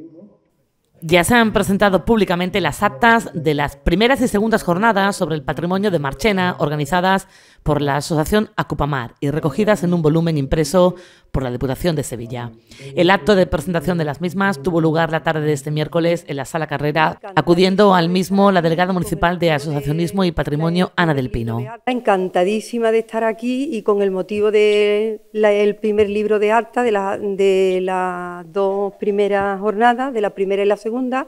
Mm-hmm. Ya se han presentado públicamente las actas de las primeras y segundas jornadas sobre el patrimonio de Marchena organizadas por la Asociación Acupamar y recogidas en un volumen impreso por la Diputación de Sevilla. El acto de presentación de las mismas tuvo lugar la tarde de este miércoles en la Sala Carrera, acudiendo al mismo la delegada municipal de Asociacionismo y Patrimonio, Ana del Pino. Encantadísima de estar aquí y con el motivo del primer libro de acta de, de las dos primeras jornadas, de la primera y la segunda segunda.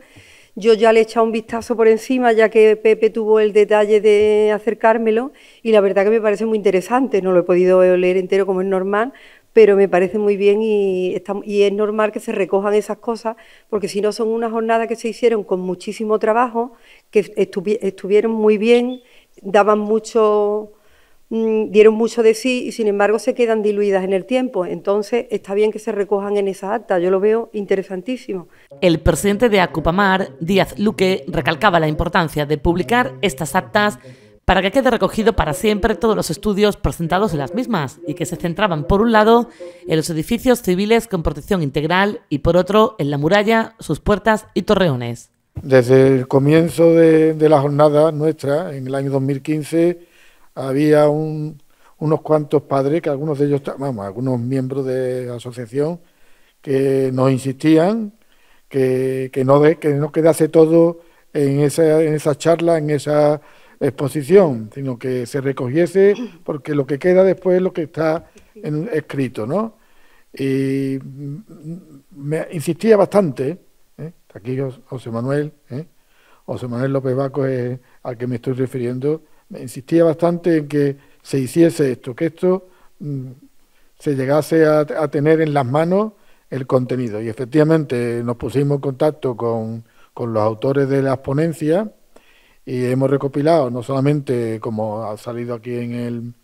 Yo ya le he echado un vistazo por encima, ya que Pepe tuvo el detalle de acercármelo, y la verdad que me parece muy interesante. No lo he podido leer entero como es normal, pero me parece muy bien y, es normal que se recojan esas cosas, porque si no son unas jornadas que se hicieron con muchísimo trabajo, que estuvieron muy bien, daban mucho Mm, dieron mucho de sí y sin embargo se quedan diluidas en el tiempo. Entonces está bien que se recojan en esa acta, yo lo veo interesantísimo. El presidente de Acupamar, Díaz Luque, recalcaba la importancia de publicar estas actas para que quede recogido para siempre todos los estudios presentados en las mismas y que se centraban, por un lado, en los edificios civiles con protección integral y, por otro, en la muralla, sus puertas y torreones. Desde el comienzo de, de la jornada nuestra, en el año 2015, había unos cuantos padres, que algunos de ellos, vamos, algunos miembros de la asociación, que nos insistían que, no, que no quedase todo en esa, en esa charla, en esa exposición, sino que se recogiese, porque lo que queda después es lo que está escrito, ¿no? Y me insistía bastante, ¿eh? aquí José Manuel, ¿eh? José Manuel López Vaco es al que me estoy refiriendo, insistía bastante en que se hiciese esto, que esto mm, se llegase a, tener en las manos el contenido. Y efectivamente nos pusimos en contacto con, con los autores de las ponencias y hemos recopilado, no solamente como ha salido aquí en el,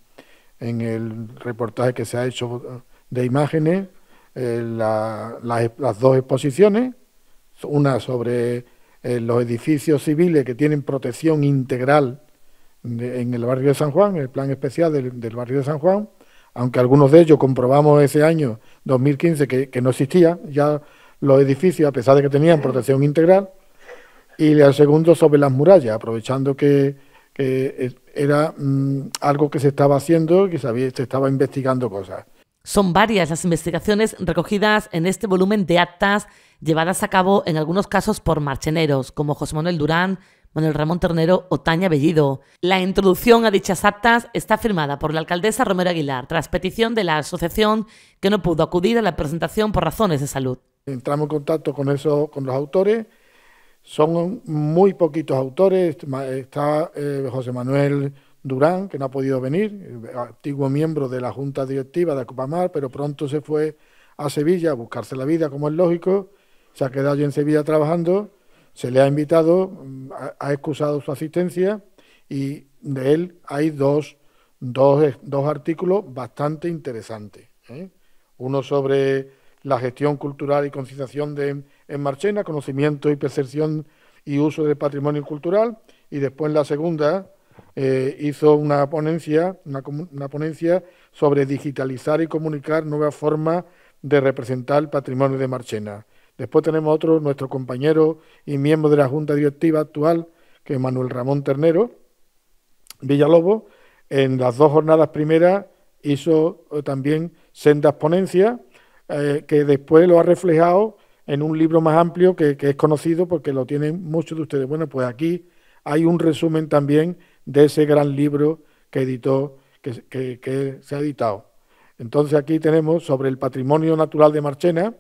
en el reportaje que se ha hecho de imágenes, eh, las dos exposiciones, una sobre eh, los edificios civiles que tienen protección integral en el barrio de San Juan, el plan especial del, barrio de San Juan, aunque algunos de ellos comprobamos ese año 2015 que, no existía ya los edificios, a pesar de que tenían protección integral, y el segundo sobre las murallas, aprovechando que, era mm, algo que se estaba haciendo, que se estaba investigando cosas. Son varias las investigaciones recogidas en este volumen de actas llevadas a cabo en algunos casos por marcheneros, como José Manuel Durán, Manuel Ramón Ternero Otaña Bellido. La introducción a dichas actas está firmada por la alcaldesa Romero Aguilar tras petición de la asociación que no pudo acudir a la presentación por razones de salud. Entramos en contacto con, eso, con los autores. Son muy poquitos autores. Está eh, José Manuel Durán, que no ha podido venir, antiguo miembro de la Junta Directiva de Acupamar... pero pronto se fue a Sevilla a buscarse la vida, como es lógico. Se ha quedado allí en Sevilla trabajando se le ha invitado, mm, ha excusado su asistencia y de él hay dos, eh, artículos bastante interesantes. ¿eh? Uno sobre la gestión cultural y concienciación de, en Marchena, conocimiento y percepción y uso del patrimonio cultural, y después la segunda eh, hizo una ponencia, una, una, ponencia sobre digitalizar y comunicar nuevas formas de representar el patrimonio de Marchena. Después tenemos otro, nuestro compañero y miembro de la Junta Directiva actual, que es Manuel Ramón Ternero, Villalobos, en las dos jornadas primeras hizo eh, también sendas ponencias, eh, que después lo ha reflejado en un libro más amplio que, es conocido porque lo tienen muchos de ustedes. Bueno, pues aquí hay un resumen también de ese gran libro que editó, que se ha editado. Entonces aquí tenemos sobre el patrimonio natural de Marchena,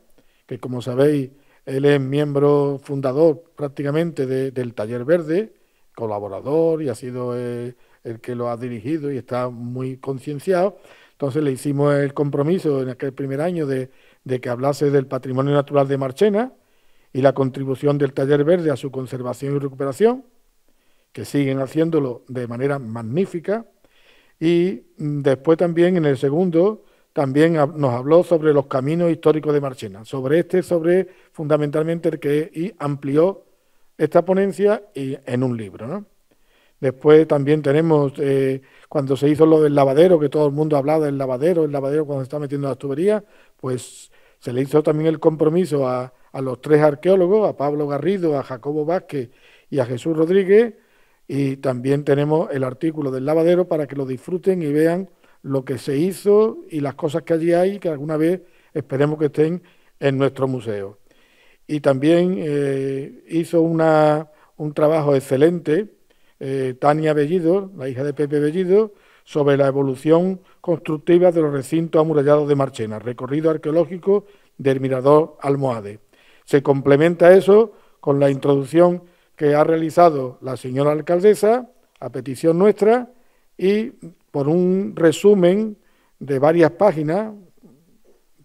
que como sabéis, él es miembro fundador prácticamente del Taller Verde, colaborador y ha sido eh, el, que lo ha dirigido y está muy concienciado. Entonces le hicimos el compromiso en aquel primer año de, de que hablase del patrimonio natural de Marchena y la contribución del Taller Verde a su conservación y recuperación, que siguen haciéndolo de manera magnífica. Y mm, después también en el segundo también nos habló sobre los caminos históricos de Marchena, sobre este, sobre fundamentalmente el que y amplió esta ponencia y, en un libro. Después también tenemos, eh, cuando se hizo lo del lavadero, que todo el mundo hablaba del lavadero, el lavadero cuando se está metiendo las tuberías, pues se le hizo también el compromiso a, a los tres arqueólogos, a Pablo Garrido, a Jacobo Vázquez y a Jesús Rodríguez, y también tenemos el artículo del lavadero para que lo disfruten y vean lo que se hizo y las cosas que allí hay, que alguna vez esperemos que estén en nuestro museo. Y también eh, hizo una, un trabajo excelente eh, Tania Bellido, la hija de Pepe Bellido, sobre la evolución constructiva de los recintos amurallados de Marchena, recorrido arqueológico del mirador Almohade. Se complementa eso con la introducción que ha realizado la señora alcaldesa a petición nuestra y por un resumen de varias páginas,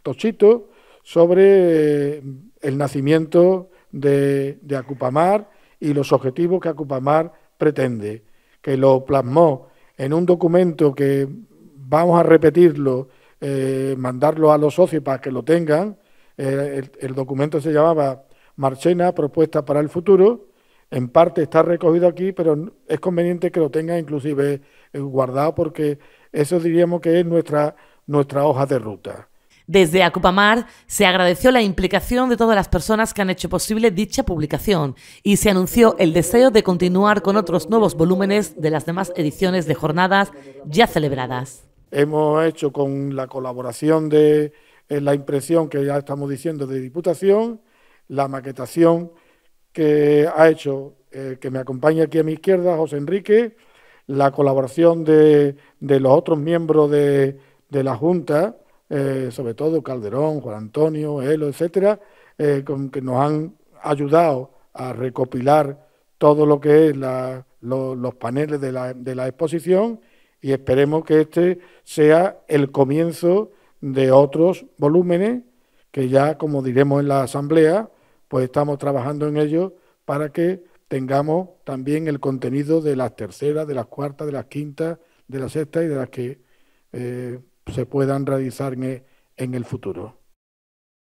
tochito, sobre eh, el nacimiento de, Acupamar y los objetivos que Acupamar pretende, que lo plasmó en un documento que vamos a repetirlo, eh, mandarlo a los socios para que lo tengan. Eh, el, documento se llamaba Marchena, propuesta para el futuro, en parte está recogido aquí, pero es conveniente que lo tenga inclusive eh, guardado porque eso diríamos que es nuestra, nuestra hoja de ruta. Desde Acupamar se agradeció la implicación de todas las personas que han hecho posible dicha publicación y se anunció el deseo de continuar con otros nuevos volúmenes de las demás ediciones de jornadas ya celebradas. Hemos hecho con la colaboración de eh, la impresión que ya estamos diciendo de Diputación, la maquetación que ha hecho eh, que me acompaña aquí a mi izquierda, José Enrique, la colaboración de, de los otros miembros de, de la Junta, eh, sobre todo Calderón, Juan Antonio, Elo, etcétera, eh, con, que nos han ayudado a recopilar todo lo que es los paneles de la, de la exposición y esperemos que este sea el comienzo de otros volúmenes que ya, como diremos en la asamblea, pues estamos trabajando en ello para que tengamos también el contenido de las terceras, de las cuartas, de las quintas, de las sextas y de las que eh, se puedan realizar en e, el futuro.